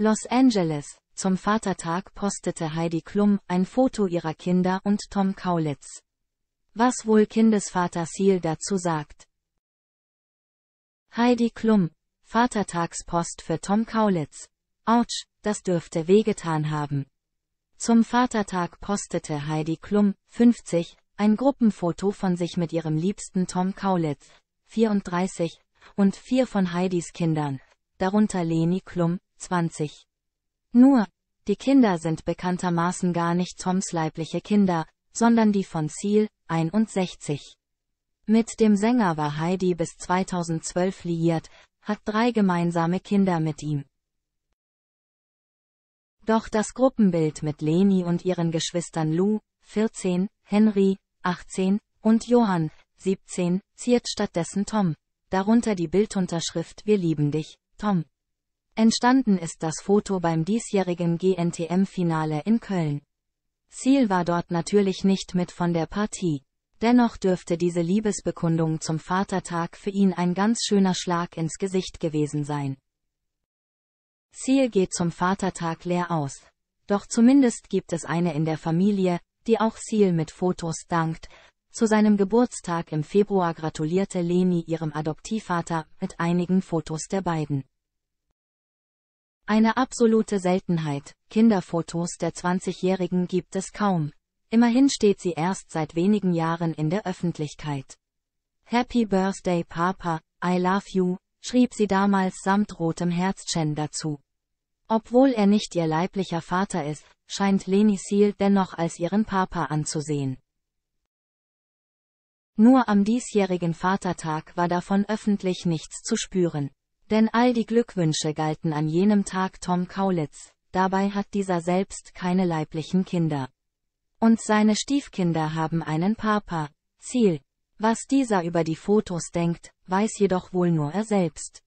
Los Angeles. Zum Vatertag postete Heidi Klum ein Foto ihrer Kinder und Tom Kaulitz. Was wohl Kindesvater Seal dazu sagt. Heidi Klum. Vatertagspost für Tom Kaulitz. Autsch, das dürfte wehgetan haben. Zum Vatertag postete Heidi Klum, 50, ein Gruppenfoto von sich mit ihrem liebsten Tom Kaulitz, 34, und vier von Heidis Kindern, darunter Leni Klum, 20. Nur, die Kinder sind bekanntermaßen gar nicht Toms leibliche Kinder, sondern die von Ziel, 61. Mit dem Sänger war Heidi bis 2012 liiert, hat drei gemeinsame Kinder mit ihm. Doch das Gruppenbild mit Leni und ihren Geschwistern Lou, 14, Henry, 18, und Johann, 17, ziert stattdessen Tom. Darunter die Bildunterschrift Wir lieben dich, Tom. Entstanden ist das Foto beim diesjährigen GNTM-Finale in Köln. Ziel war dort natürlich nicht mit von der Partie. Dennoch dürfte diese Liebesbekundung zum Vatertag für ihn ein ganz schöner Schlag ins Gesicht gewesen sein. Ziel geht zum Vatertag leer aus. Doch zumindest gibt es eine in der Familie, die auch Ziel mit Fotos dankt. Zu seinem Geburtstag im Februar gratulierte Leni ihrem Adoptivvater mit einigen Fotos der beiden. Eine absolute Seltenheit, Kinderfotos der 20-Jährigen gibt es kaum. Immerhin steht sie erst seit wenigen Jahren in der Öffentlichkeit. Happy Birthday Papa, I love you, schrieb sie damals samt rotem Herzchen dazu. Obwohl er nicht ihr leiblicher Vater ist, scheint Leni Seal dennoch als ihren Papa anzusehen. Nur am diesjährigen Vatertag war davon öffentlich nichts zu spüren. Denn all die Glückwünsche galten an jenem Tag Tom Kaulitz, dabei hat dieser selbst keine leiblichen Kinder. Und seine Stiefkinder haben einen Papa, Ziel. Was dieser über die Fotos denkt, weiß jedoch wohl nur er selbst.